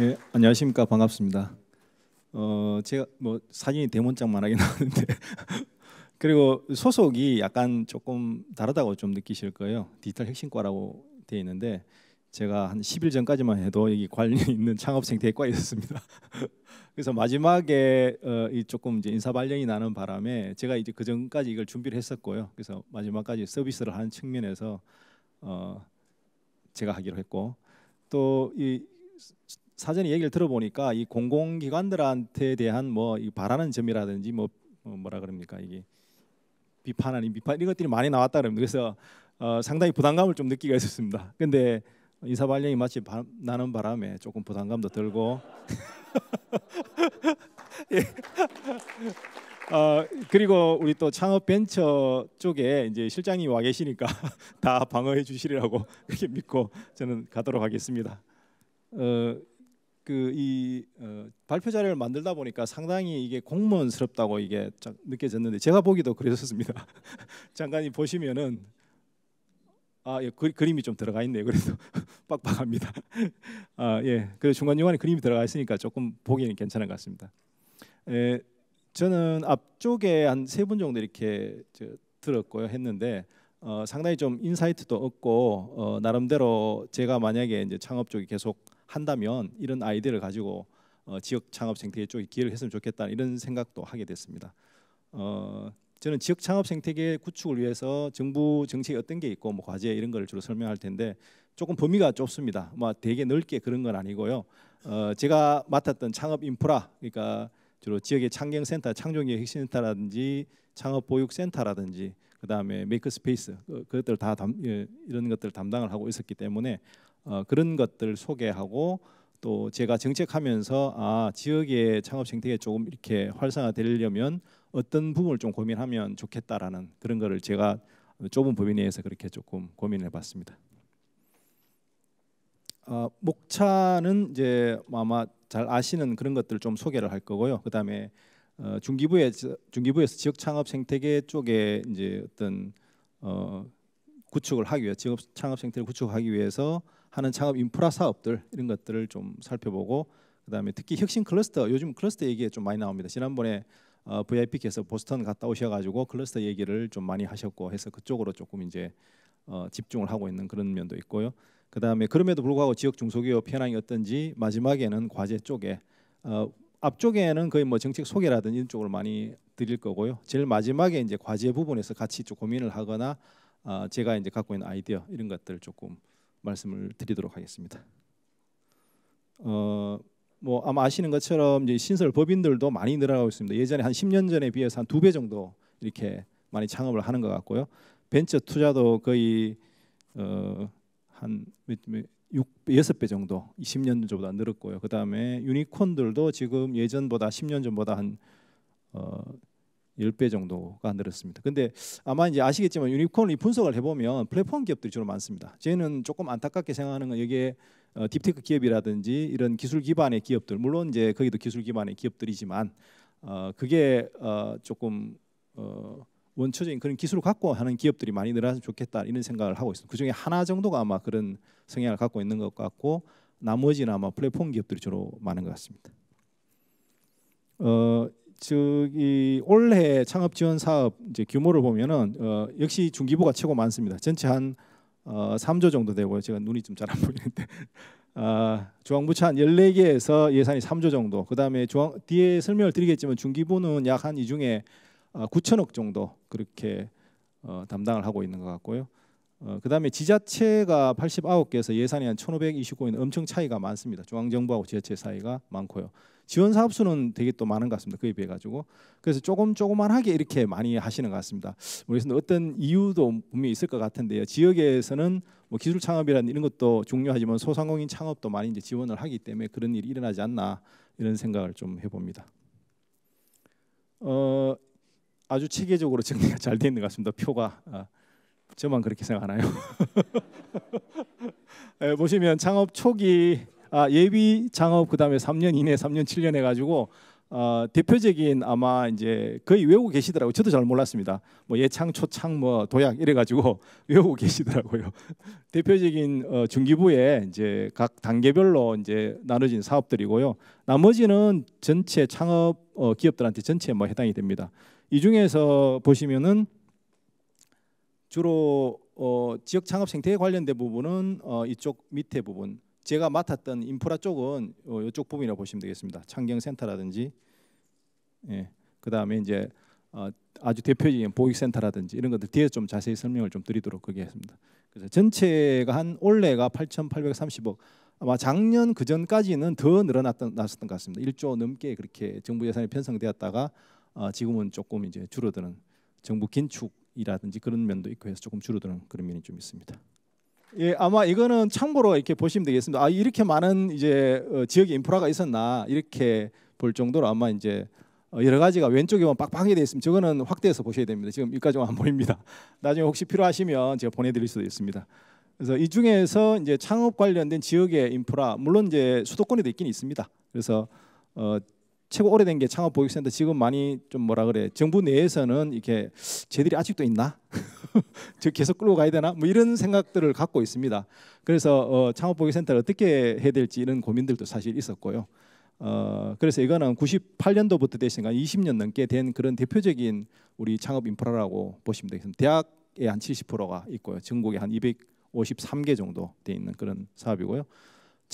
예, 안녕하십니까 반갑습니다. 어 제가 뭐 사진이 대문짝만하긴하는데 그리고 소속이 약간 조금 다르다고 좀 느끼실 거예요. 디지털 핵심과라고 돼 있는데 제가 한 10일 전까지만 해도 여기 관련 있는 창업생 대과에 있었습니다. 그래서 마지막에 어, 이 조금 이제 인사 발령이 나는 바람에 제가 이제 그 전까지 이걸 준비를 했었고요. 그래서 마지막까지 서비스를 하는 측면에서 어, 제가 하기로 했고 또이 사전에 얘기를 들어보니까 이 공공기관들한테 대한 뭐 이 바라는 점이라든지 뭐, 뭐 뭐라 그럽니까 이게 비판 아닌 비판 이런 것들이 많이 나왔다 그럽니다. 그래서 어, 상당히 부담감을 좀 느끼가 있었습니다. 근데 인사 발령이 마치 바, 나는 바람에 조금 부담감도 들고 예. 어, 그리고 우리 또 창업 벤처 쪽에 이제 실장님이 와 계시니까 다 방어해 주시리라고 그렇게 믿고 저는 가도록 하겠습니다. 어, 그이 어, 발표 자료를 만들다 보니까 상당히 이게 공무원스럽다고 이게 느껴졌는데 제가 보기도 그랬었습니다. 잠깐 보시면은 아, 예, 그, 그림이 좀 들어가 있네요. 그래도 빡빡합니다. 아, 예. 그래 중간 중간에 그림이 들어가 있으니까 조금 보기는 괜찮은 것 같습니다. 예, 저는 앞쪽에 한 세 분 정도 이렇게 들었고요, 했는데 어, 상당히 좀 인사이트도 얻고 어, 나름대로 제가 만약에 이제 창업 쪽이 계속 한다면 이런 아이디어를 가지고 어, 지역 창업 생태계 쪽에 기여를 했으면 좋겠다 이런 생각도 하게 됐습니다. 어, 저는 지역 창업 생태계 구축을 위해서 정부 정책 어떤 게 있고 뭐 과제 이런 걸 주로 설명할 텐데 조금 범위가 좁습니다. 뭐 되게 넓게 그런 건 아니고요. 어, 제가 맡았던 창업 인프라 그러니까 주로 지역의 창경센터, 창조기획센터라든지 창업보육센터라든지 그 다음에 메이크 스페이스 그것들 다 담, 예, 이런 것들 담당을 하고 있었기 때문에 어, 그런 것들 소개하고 또 제가 정책하면서 아 지역의 창업 생태계 조금 이렇게 활성화되려면 어떤 부분을 좀 고민하면 좋겠다라는 그런 거를 제가 좁은 범위 내에서 그렇게 조금 고민해봤습니다. 어, 목차는 이제 아마 잘 아시는 그런 것들 좀 소개를 할 거고요. 그 다음에 어, 중기부에 서 중기부에서 지역 창업 생태계 쪽에 이제 어떤 어, 구축을 하기 위해 지역 창업 생태를 구축하기 위해서 하는 창업 인프라 사업들 이런 것들을 좀 살펴보고 그다음에 특히 혁신 클러스터 요즘 클러스터 얘기에 좀 많이 나옵니다. 지난번에 어, VIP께서 보스턴 갔다 오셔가지고 클러스터 얘기를 좀 많이 하셨고 해서 그쪽으로 조금 이제 어, 집중을 하고 있는 그런 면도 있고요. 그다음에 그럼에도 불구하고 지역 중소기업 현황이 어떤지 마지막에는 과제 쪽에 어, 앞쪽에는 거의 뭐 정책 소개라든지 이런 쪽으로 많이 드릴 거고요. 제일 마지막에 이제 과제 부분에서 같이 좀 고민을 하거나 어, 제가 이제 갖고 있는 아이디어 이런 것들을 조금 말씀을 드리도록 하겠습니다. 어, 뭐 아마 아시는 것처럼 이제 신설 법인들도 많이 늘어나고 있습니다. 예전에 한 10년 전에 비해서 한 두 배 정도 이렇게 많이 창업을 하는 것 같고요. 벤처 투자도 거의 어, 한 몇, 몇, 6, 6배 정도 20년 전보다 늘었고요. 그 다음에 유니콘들도 지금 예전보다 10년 전보다 한 어, 10배 정도가 늘었습니다. 근데 아마 이제 아시겠지만 유니콘을 분석을 해보면 플랫폼 기업들이 주로 많습니다. 저희는 조금 안타깝게 생각하는 건 여기에 어, 딥테크 기업이라든지 이런 기술 기반의 기업들 물론 이제 거기도 기술 기반의 기업들이지만 어, 그게 어, 조금 어, 원초적인 그런 기술을 갖고 하는 기업들이 많이 늘어나면 좋겠다 이런 생각을 하고 있습니다. 그 중에 하나 정도가 아마 그런 성향을 갖고 있는 것 같고 나머지는 아마 플랫폼 기업들이 주로 많은 것 같습니다. 어, 즉이 올해 창업 지원 사업 이제 규모를 보면은 어, 역시 중기부가 최고 많습니다. 전체 한 어, 3조 정도 되고요. 제가 눈이 좀 잘 안 보이는데 아, 중앙부처 한 14개에서 예산이 3조 정도. 그다음에 중앙 뒤에 설명을 드리겠지만 중기부는 약 한 이 중에 9천억 아, 정도 그렇게 어, 담당을 하고 있는 것 같고요. 어, 그다음에 지자체가 89개에서 예산이 한 1,529인 엄청 차이가 많습니다. 중앙정부하고 지자체 사이가 많고요. 지원 사업 수는 되게 또 많은 것 같습니다. 그에 비해 가지고 그래서 조금 조그만하게 이렇게 많이 하시는 것 같습니다. 모르겠습니다. 어떤 이유도 분명히 있을 것 같은데요. 지역에서는 뭐 기술 창업이라는 이런 것도 중요하지만 소상공인 창업도 많이 이제 지원을 하기 때문에 그런 일이 일어나지 않나 이런 생각을 좀 해봅니다. 어, 아주 체계적으로 정리가 잘돼 있는 것 같습니다. 표가 아, 저만 그렇게 생각하나요? 네, 보시면 창업 초기 아, 예비 창업 그다음에 3년 이내, 3년 7년 해가지고 아, 대표적인 아마 이제 거의 외우고 계시더라고요. 저도 잘 몰랐습니다. 뭐 예창, 초창, 뭐 도약 이래가지고 외우고 계시더라고요. 대표적인 어, 중기부에 이제 각 단계별로 이제 나눠진 사업들이고요. 나머지는 전체 창업 어, 기업들한테 전체 뭐 해당이 됩니다. 이 중에서 보시면은 주로 어, 지역 창업 생태에 관련된 부분은 어, 이쪽 밑에 부분 제가 맡았던 인프라 쪽은 어, 이쪽 부분이라고 보시면 되겠습니다. 창경센터라든지 예, 그 다음에 이제 어, 아주 대표적인 보익센터라든지 이런 것들 뒤에 좀 자세히 설명을 좀 드리도록 하겠습니다 그래서 전체가 한 올해가 8,830억 아마 작년 그 전까지는 더 늘어났던 났었던 것 같습니다. 1조 넘게 그렇게 정부 예산이 편성되었다가 어, 지금은 조금 이제 줄어드는 정부 긴축이라든지 그런 면도 있고 해서 조금 줄어드는 그런 면이 좀 있습니다. 예, 아마 이거는 참고로 이렇게 보시면 되겠습니다. 아, 이렇게 많은 이제 어, 지역 인프라가 있었나 이렇게 볼 정도로 아마 이제 어, 여러 가지가 왼쪽에만 빡빡하게 돼 있으면 저거는 확대해서 보셔야 됩니다. 지금 여까지만안 보입니다. 나중에 혹시 필요하시면 제가 보내드릴 수도 있습니다. 그래서 이 중에서 이제 창업 관련된 지역의 인프라 물론 이제 수도권에도 있긴 있습니다. 그래서 어, 최고 오래된 게 창업보육센터 지금 많이 좀 뭐라 그래 정부 내에서는 이렇게 쟤들이 아직도 있나 저 계속 끌고 가야 되나 뭐 이런 생각들을 갖고 있습니다 그래서 어, 창업보육센터를 어떻게 해야 될지 이런 고민들도 사실 있었고요 어, 그래서 이거는 98년도부터 되니까 20년 넘게 된 그런 대표적인 우리 창업 인프라라고 보시면 되겠습니다 대학에 한 70%가 있고요 전국에 한 253개 정도 돼 있는 그런 사업이고요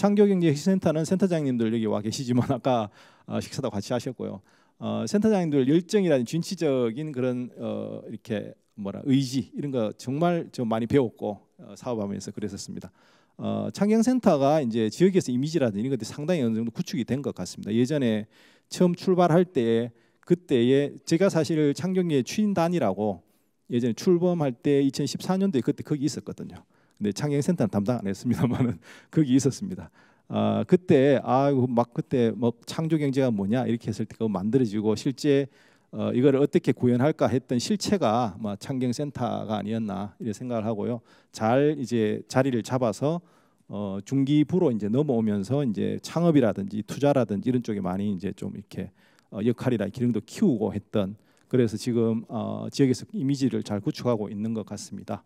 창조경제센터는 센터장님들 여기 와 계시지만 아까 어, 식사도 같이 하셨고요. 어, 센터장님들 열정이라는 진취적인 그런 어, 이렇게 뭐라 의지 이런 거 정말 좀 많이 배웠고 어, 사업하면서 그랬었습니다. 어, 창경센터가 이제 지역에서 이미지라든지 이런 것들이 상당히 어느 정도 구축이 된 것 같습니다. 예전에 처음 출발할 때에 그때에 제가 사실 창경의 추인단이라고 예전에 출범할 때 2014년도에 그때 거기 있었거든요. 네, 창의 센터는 담당 안 했습니다만은 거기 있었습니다. 아 그때 아막 그때 뭐 창조 경제가 뭐냐 이렇게 했을 때 그거 만들어지고 실제 어, 이거를 어떻게 구현할까 했던 실체가 뭐 창경 센터가 아니었나 이런 생각을 하고요. 잘 이제 자리를 잡아서 어, 중기부로 이제 넘어오면서 이제 창업이라든지 투자라든지 이런 쪽에 많이 이제 좀 이렇게 어, 역할이나 기능도 키우고 했던 그래서 지금 어, 지역에서 이미지를 잘 구축하고 있는 것 같습니다.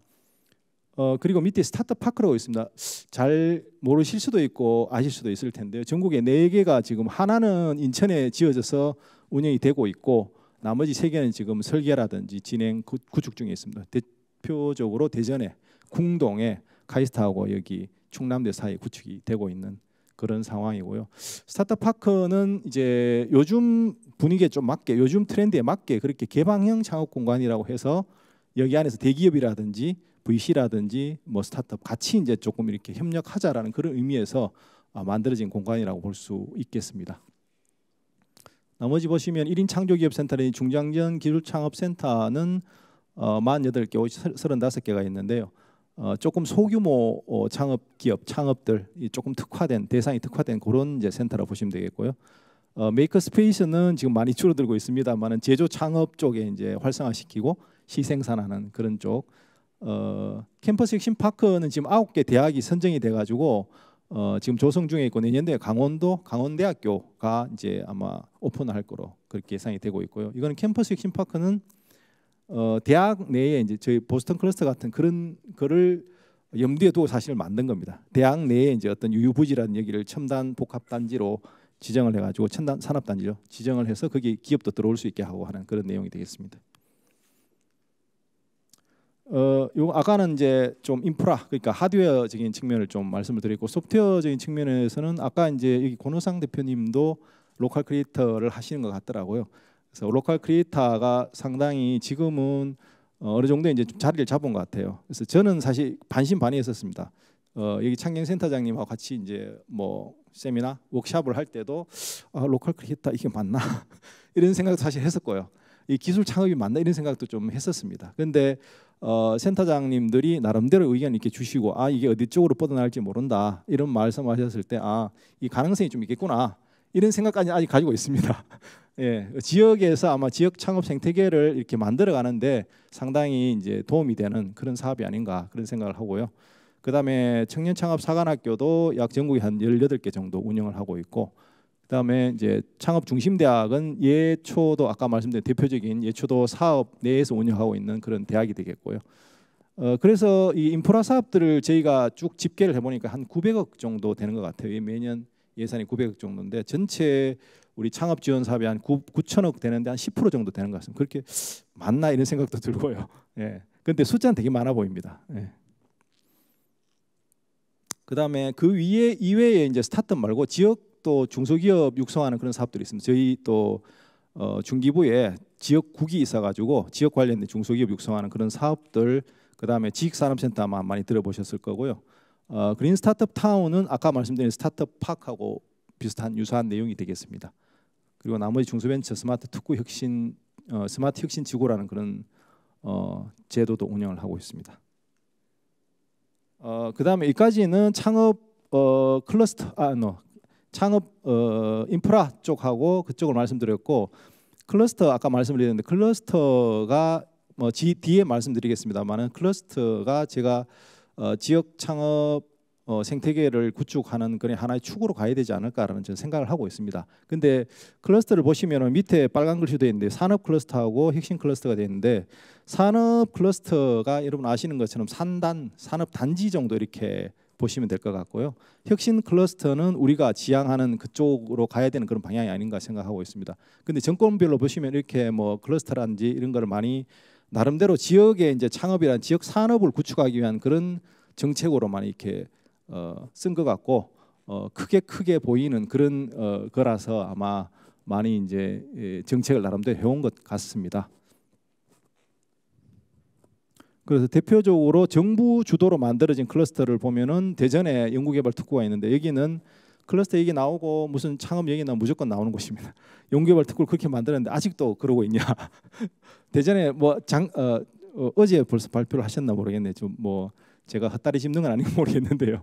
어, 그리고 밑에 스타트 파크라고 있습니다. 잘 모르실 수도 있고 아실 수도 있을 텐데요. 전국에 네 개가 지금 하나는 인천에 지어져서 운영이 되고 있고 나머지 세 개는 지금 설계라든지 진행 구축 중에 있습니다. 대표적으로 대전에 궁동에 카이스트하고 여기 충남대 사이 구축이 되고 있는 그런 상황이고요. 스타트 파크는 이제 요즘 분위기에 좀 맞게 요즘 트렌드에 맞게 그렇게 개방형 창업 공간이라고 해서 여기 안에서 대기업이라든지 VC라든지 뭐 스타트업 같이 이제 조금 이렇게 협력하자라는 그런 의미에서 아, 만들어진 공간이라고 볼 수 있겠습니다. 나머지 보시면 1인 창조기업센터는 중장년 기술창업센터는 어, 48개, 35개가 있는데요. 어, 조금 소규모 어, 창업 기업 창업들 조금 특화된 대상이 특화된 그런 이제 센터라고 보시면 되겠고요. 어, 메이커 스페이스는 지금 많이 줄어들고 있습니다만은 제조 창업 쪽에 이제 활성화시키고 시생산하는 그런 쪽 어, 캠퍼스 핵심 파크는 지금 아홉 개 대학이 선정이 돼가지고 어, 지금 조성 중에 있고 내년도에 강원도 강원대학교가 이제 아마 오픈할 거로 그렇게 예상이 되고 있고요. 이거는 캠퍼스 핵심 파크는 어, 대학 내에 이제 저희 보스턴 클러스터 같은 그런 거를 염두에 두고 사실 만든 겁니다. 대학 내에 이제 어떤 유유부지라는 얘기를 첨단 복합 단지로 지정을 해가지고 첨단 산업 단지로 지정을 해서 거기 기업도 들어올 수 있게 하고 하는 그런 내용이 되겠습니다. 어, 요 아까는 이제 좀 인프라 그러니까 하드웨어적인 측면을 좀 말씀을 드리고 소프트웨어적인 측면에서는 아까 이제 여기 권호상 대표님도 로컬 크리에이터를 하시는 것 같더라고요. 그래서 로컬 크리에이터가 상당히 지금은 어, 어느 정도 이제 자리를 잡은 것 같아요. 그래서 저는 사실 반신반의했었습니다. 어, 여기 창경센터장님하고 같이 이제 뭐 세미나 워크샵을 할 때도 아, 로컬 크리에이터 이게 맞나 이런 생각도 사실 했었고요. 이 기술 창업이 맞나 이런 생각도 좀 했었습니다. 근데 어, 센터장님들이 나름대로 의견 이렇게 주시고 아 이게 어디 쪽으로 뻗어날지 모른다 이런 말씀하셨을 때 아 이 가능성이 좀 있겠구나 이런 생각까지 아직 가지고 있습니다. 예, 그 지역에서 아마 지역 창업 생태계를 이렇게 만들어 가는데 상당히 이제 도움이 되는 그런 사업이 아닌가 그런 생각을 하고요. 그다음에 청년 창업 사관학교도 약 전국에 한열여개 정도 운영을 하고 있고 그다음에 이제 창업 중심 대학은 예초도 아까 말씀드린 대표적인 예초도 사업 내에서 운영하고 있는 그런 대학이 되겠고요. 어 그래서 이 인프라 사업들을 저희가 쭉 집계를 해보니까 한 900억 정도 되는 것 같아요. 매년 예산이 900억 정도인데 전체 우리 창업 지원 사업이 한 9, 9천억 되는데 한 10% 정도 되는 것 같습니다. 그렇게 맞나 이런 생각도 들고요. 예. 근데 숫자는 되게 많아 보입니다. 예. 그다음에 그 위에 이외에 이제 스타트업 말고 지역 또 중소기업 육성하는 그런 사업들이 있습니다. 저희 또 어, 중기부에 지역국이 있어가지고 지역 관련된 중소기업 육성하는 그런 사업들 그다음에 지식산업센터 아마 많이 들어보셨을 거고요. 어, 그린 스타트업 타운은 아까 말씀드린 스타트업 파크하고 비슷한 유사한 내용이 되겠습니다. 그리고 나머지 중소벤처 스마트 특구 혁신 어, 스마트 혁신 지구라는 그런 어, 제도도 운영을 하고 있습니다. 어, 그다음에 여기까지는 창업 어, 클러스터 아, no, 창업 어, 인프라 쪽하고 그쪽을 말씀드렸고 클러스터 아까 말씀드렸는데 클러스터가 뭐 지, 뒤에 말씀드리겠습니다만은 클러스터가 제가 어, 지역 창업 어, 생태계를 구축하는 그런 하나의 축으로 가야 되지 않을까라는 저는 생각을 하고 있습니다. 근데 클러스터를 보시면 밑에 빨간 글씨도 있는데 산업 클러스터하고 핵심 클러스터가 되어 있는데 산업 클러스터가 여러분 아시는 것처럼 산단 산업 단지 정도 이렇게 보시면 될 것 같고요. 혁신 클러스터는 우리가 지향하는 그쪽으로 가야 되는 그런 방향이 아닌가 생각하고 있습니다. 근데 정권별로 보시면 이렇게 뭐 클러스터라든지 이런 거 많이 나름대로 지역의 이제 창업이란 지역 산업을 구축하기 위한 그런 정책으로만 이렇게 어, 쓴것 같고 어, 크게 크게 보이는 그런 어, 거라서 아마 많이 이제 예, 정책을 나름대로 해온 것 같습니다. 그래서 대표적으로 정부 주도로 만들어진 클러스터를 보면은 대전에 연구개발특구가 있는데 여기는 클러스터 얘기 나오고 무슨 창업 얘기 나 무조건 나오는 곳입니다. 연구개발 특구를 그렇게 만들었는데 아직도 그러고 있냐? 대전에 뭐장 어, 어, 제 벌써 발표를 하셨나 모르겠네. 좀 뭐 제가 헛다리 짚는 건 아닌 가 모르겠는데요.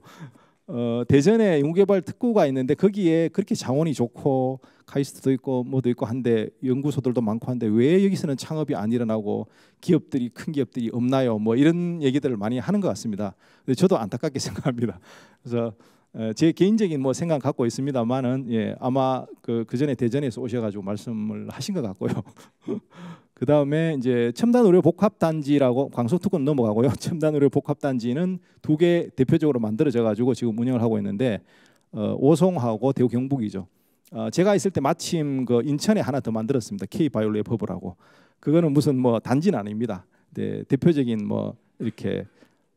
어, 대전에 연구개발 특구가 있는데 거기에 그렇게 자원이 좋고 카이스트도 있고 뭐도 있고 한데 연구소들도 많고 한데 왜 여기서는 창업이 안 일어나고 기업들이 큰 기업들이 없나요? 뭐 이런 얘기들을 많이 하는 것 같습니다. 근데 저도 안타깝게 생각합니다. 그래서 제 개인적인 뭐 생각 갖고 있습니다만은 예, 아마 그, 그 전에 대전에서 오셔가지고 말씀을 하신 것 같고요. 그 다음에 이제 첨단 의료 복합 단지라고 광소특는 넘어가고요. 첨단 의료 복합 단지는 두 개 대표적으로 만들어져 가지고 지금 운영을 하고 있는데 어, 오송하고 대구 경북이죠. 어, 제가 있을 때 마침 그 인천에 하나 더 만들었습니다. K 바이올레 버블하고 그거는 무슨 뭐 단지는 아닙니다. 네, 대표적인 뭐 이렇게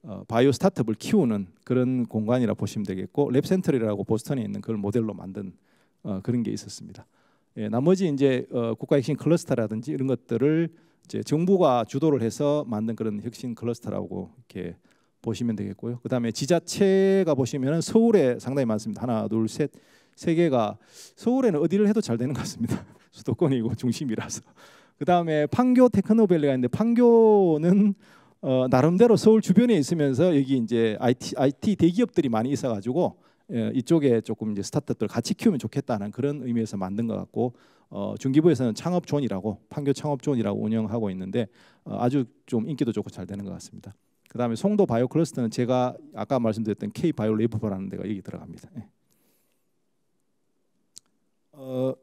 어, 바이오 스타트업을 키우는 그런 공간이라 보시면 되겠고 랩센터리라고 보스턴에 있는 그걸 모델로 만든 어, 그런 게 있었습니다. 예, 나머지 이제 어, 국가 혁신 클러스터라든지 이런 것들을 이제 정부가 주도를 해서 만든 그런 혁신 클러스터라고 이렇게 보시면 되겠고요. 그다음에 지자체가 보시면 서울에 상당히 많습니다. 하나, 둘, 셋, 세 개가 서울에는 어디를 해도 잘 되는 것 같습니다. 수도권이고 중심이라서. 그다음에 판교 테크노밸리가 있는데 판교는 어, 나름대로 서울 주변에 있으면서 여기 이제 IT, IT 대기업들이 많이 있어가지고 예, 이쪽에 조금 이제 스타트업들 같이 키우면 좋겠다는 그런 의미에서 만든 것 같고 어, 중기부에서는 창업존이라고 판교 창업존이라고 운영하고 있는데 어, 아주 좀 인기도 좋고 잘 되는 것 같습니다. 그다음에 송도 바이오 클러스터는 제가 아까 말씀드렸던 K 바이오 레이퍼라는 데가 여기 들어갑니다. 예. 어,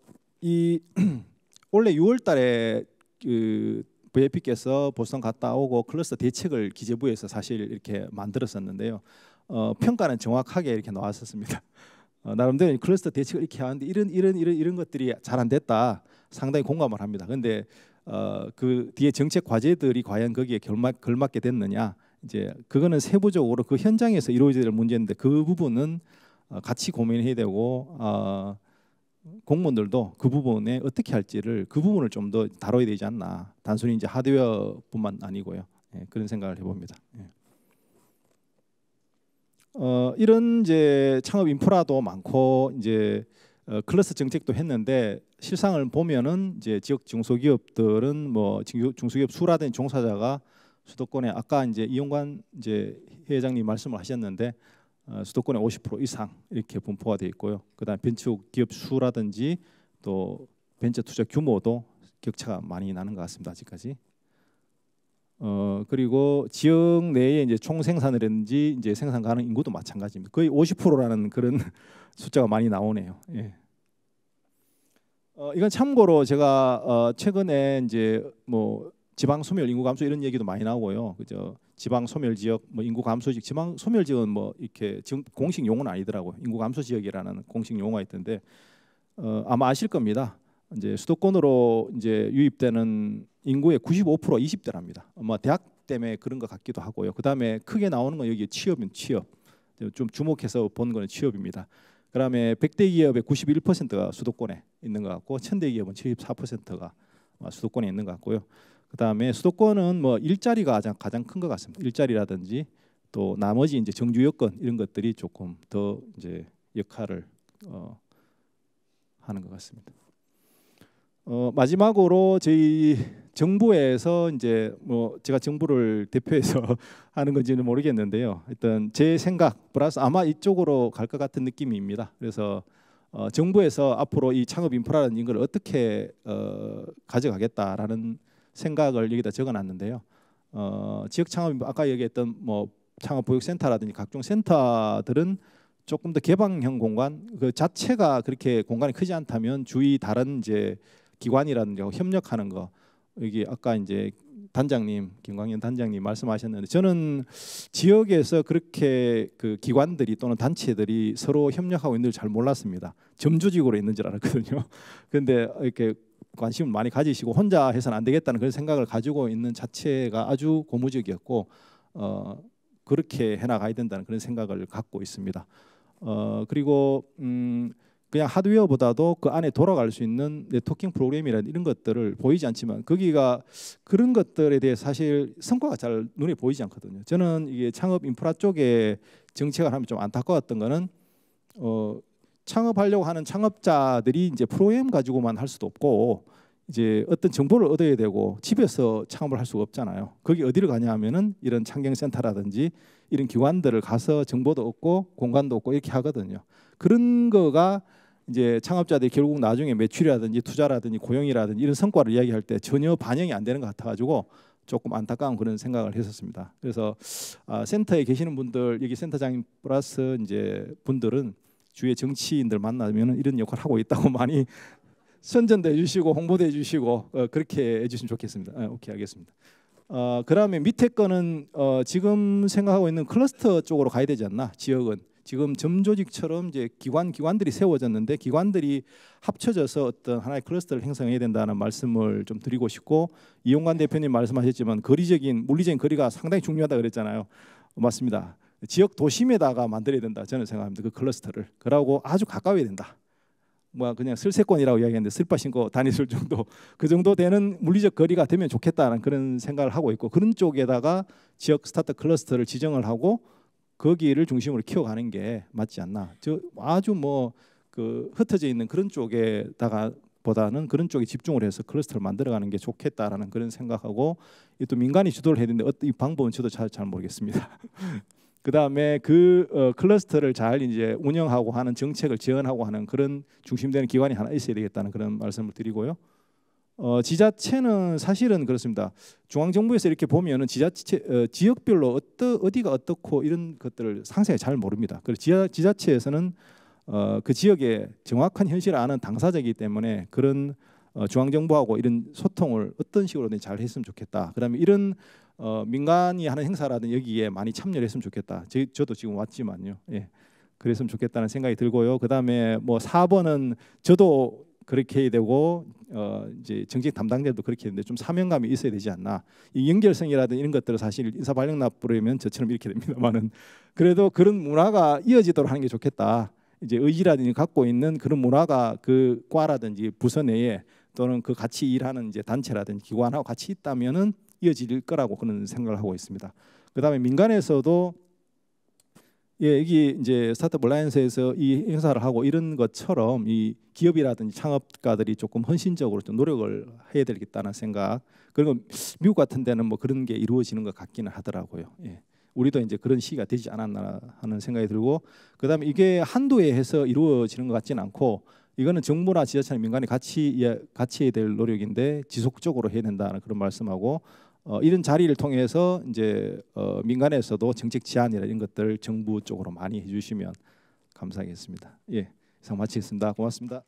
이 원래 6월달에 그 VIP께서 보스턴 갔다 오고 클러스터 대책을 기재부에서 사실 이렇게 만들었었는데요. 어, 평가는 정확하게 이렇게 나왔었습니다. 어, 나름대로 클러스터 대책을 이렇게 하는데 이런 이런 이런 이런 것들이 잘 안 됐다 상당히 공감을 합니다. 근데 어, 그 뒤에 정책 과제들이 과연 거기에 결막, 걸맞게 됐느냐 이제 그거는 세부적으로 그 현장에서 이루어져야 될 문제인데 그 부분은 어, 같이 고민해야 되고 어, 공무원들도 그 부분에 어떻게 할지를 그 부분을 좀 더 다뤄야 되지 않나 단순히 이제 하드웨어뿐만 아니고요 예, 그런 생각을 해봅니다. 예. 어, 이런 이제 창업 인프라도 많고 이제 어, 클러스 정책도 했는데 실상을 보면은 이제 지역 중소기업들은 뭐 중소기업 수라든 종사자가 수도권에 아까 이제 이용관 이제 회장님 말씀을 하셨는데 어, 수도권에 50% 이상 이렇게 분포가 돼 있고요. 그다음 벤처 기업 수라든지 또 벤처 투자 규모도 격차가 많이 나는 것 같습니다. 아직까지. 어 그리고 지역 내에 이제 총 생산을 했는지 이제 생산 가능 인구도 마찬가지입니다. 거의 50%라는 그런 숫자가 많이 나오네요. 예. 어 이건 참고로 제가 어 최근에 이제 뭐 지방 소멸 인구 감소 이런 얘기도 많이 나오고요. 그죠? 지방 소멸 지역 뭐 인구 감소 지역 지방 소멸 지역은 뭐 이렇게 지금 공식 용어는 아니더라고요. 인구 감소 지역이라는 공식 용어가 있던데 어 아마 아실 겁니다. 이제 수도권으로 이제 유입되는 인구의 95% 20대랍니다. 아마 대학 때문에 그런 것 같기도 하고요. 그다음에 크게 나오는 건 여기 취업인 취업. 좀 주목해서 본 거는 취업입니다. 그다음에 100대 기업의 91%가 수도권에 있는 것 같고 1000대 기업은 74%가 수도권에 있는 것 같고요. 그다음에 수도권은 뭐 일자리가 가장 가장 큰것 같습니다. 일자리라든지 또 나머지 이제 정주 여건 이런 것들이 조금 더 이제 역할을 어, 하는 것 같습니다. 어, 마지막으로 저희 정부에서 이제 뭐 제가 정부를 대표해서 하는 건지는 모르겠는데요. 일단 제 생각 플러스 아마 이쪽으로 갈 것 같은 느낌입니다. 그래서 어, 정부에서 앞으로 이 창업 인프라라는 이걸 어떻게 어, 가져가겠다라는 생각을 여기다 적어놨는데요. 어, 지역 창업 아까 얘기했던 뭐 창업 보육센터라든지 각종 센터들은 조금 더 개방형 공간 그 자체가 그렇게 공간이 크지 않다면 주위 다른 이제 기관이라든지 협력하는 거 여기 아까 이제 단장님 김광현 단장님 말씀하셨는데 저는 지역에서 그렇게 그 기관들이 또는 단체들이 서로 협력하고 있는 줄 잘 몰랐습니다. 점주직으로 있는 줄 알았거든요. 근데 이렇게 관심을 많이 가지시고 혼자 해서는 안 되겠다는 그런 생각을 가지고 있는 자체가 아주 고무적이었고 어, 그렇게 해나가야 된다는 그런 생각을 갖고 있습니다. 어, 그리고 음, 그냥 하드웨어보다도 그 안에 돌아갈 수 있는 네트워킹 프로그램이라는 이런 것들을 보이지 않지만 거기가 그런 것들에 대해 사실 성과가 잘 눈에 보이지 않거든요. 저는 이게 창업 인프라 쪽에 정책을 하면 좀 안타까웠던 거는 어, 창업하려고 하는 창업자들이 이제 프로그램 가지고만 할 수도 없고 이제 어떤 정보를 얻어야 되고 집에서 창업을 할 수가 없잖아요. 거기 어디를 가냐 하면은 이런 창경센터라든지 이런 기관들을 가서 정보도 얻고 공간도 얻고 이렇게 하거든요. 그런 거가 이제 창업자들이 결국 나중에 매출이라든지 투자라든지 고용이라든지 이런 성과를 이야기할 때 전혀 반영이 안 되는 것 같아가지고 조금 안타까운 그런 생각을 했었습니다. 그래서 아, 센터에 계시는 분들 여기 센터장님 플러스 이제 분들은 주위 정치인들 만나면 이런 역할 하고 있다고 많이 선전돼 주시고 홍보돼 주시고 어, 그렇게 해주시면 좋겠습니다. 아, 오케이 알겠습니다. 어, 그다음에 밑에 거는 어, 지금 생각하고 있는 클러스터 쪽으로 가야 되지 않나 지역은 지금 점조직처럼 이제 기관 기관들이 세워졌는데 기관들이 합쳐져서 어떤 하나의 클러스터를 형성해야 된다는 말씀을 좀 드리고 싶고 이용관 대표님 말씀하셨지만 거리적인 물리적인 거리가 상당히 중요하다 그랬잖아요. 맞습니다. 지역 도심에다가 만들어야 된다 저는 생각합니다. 그 클러스터를 그러고 아주 가까워야 된다. 뭐야 그냥 슬세권이라고 이야기했는데 슬파 신고 다니실 정도 그 정도 되는 물리적 거리가 되면 좋겠다는 그런 생각을 하고 있고 그런 쪽에다가 지역 스타트 클러스터를 지정을 하고 거기를 그 중심으로 키워가는 게 맞지 않나. 저 아주 뭐 그 흩어져 있는 그런 쪽에다가 보다는 그런 쪽에 집중을 해서 클러스터를 만들어가는 게 좋겠다라는 그런 생각하고 또 민간이 주도를 해야 되는데 어떤 방법은 저도 잘, 잘 모르겠습니다. 그다음에 그 어, 클러스터를 잘 이제 운영하고 하는 정책을 지원하고 하는 그런 중심되는 기관이 하나 있어야 되겠다는 그런 말씀을 드리고요. 어, 지자체는 사실은 그렇습니다. 중앙정부에서 이렇게 보면은 지자체 어, 지역별로 어떠, 어디가 어떻고 이런 것들을 상세히 잘 모릅니다. 그래서 지하, 지자체에서는 어, 그 지역의 정확한 현실을 아는 당사자이기 때문에 그런 어, 중앙정부하고 이런 소통을 어떤 식으로든 잘 했으면 좋겠다. 그다음에 이런 어, 민간이 하는 행사라든 여기에 많이 참여를 했으면 좋겠다. 제, 저도 지금 왔지만요. 예. 그랬으면 좋겠다는 생각이 들고요. 그다음에 뭐 4번은 저도 그렇게 해야 되고 어 이제 정책 담당자도 그렇게 되는데 좀 사명감이 있어야 되지 않나. 이 연결성이라든 지 이런 것들을 사실 인사 발령 납부르면 저처럼 이렇게 됩니다만은 그래도 그런 문화가 이어지도록 하는 게 좋겠다. 이제 의지라든지 갖고 있는 그런 문화가 그 과라든지 부서 내에 또는 그 같이 일하는 이제 단체라든지 기관하고 같이 있다면은 이어질 거라고 그런 생각을 하고 있습니다. 그다음에 민간에서도 예, 여기 이제 스타트업 라이언스에서 이 행사를 하고 이런 것처럼 이 기업이라든지 창업가들이 조금 헌신적으로 좀 노력을 해야 되겠다는 생각. 그리고 미국 같은 데는 뭐 그런 게 이루어지는 것 같기는 하더라고요. 예. 우리도 이제 그런 시기가 되지 않았나 하는 생각이 들고 그다음에 이게 한도에 해서 이루어지는 것 같지는 않고 이거는 정부나 지자체나 민간이 같이 예, 같이 해야 될 노력인데 지속적으로 해야 된다는 그런 말씀하고 어, 이런 자리를 통해서 이제 어, 민간에서도 정책 제안이나 이런 것들 정부 쪽으로 많이 해주시면 감사하겠습니다. 예, 이상 마치겠습니다. 고맙습니다.